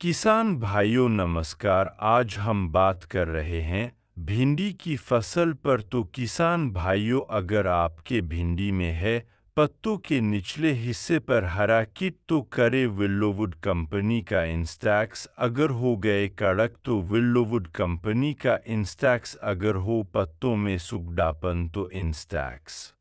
किसान भाइयों नमस्कार आज हम बात कर रहे हैं भिंडी की फसल पर तो किसान भाइयों अगर आपके भिंडी में है पत्तों के निचले हिस्से पर हरा किट तो करे विल्लोवुड कंपनी का इंस्टैक्स अगर हो गए कड़क तो विल्लोवुड कंपनी का इंस्टैक्स अगर हो पत्तों में सुगडापन तो इंस्टैक्स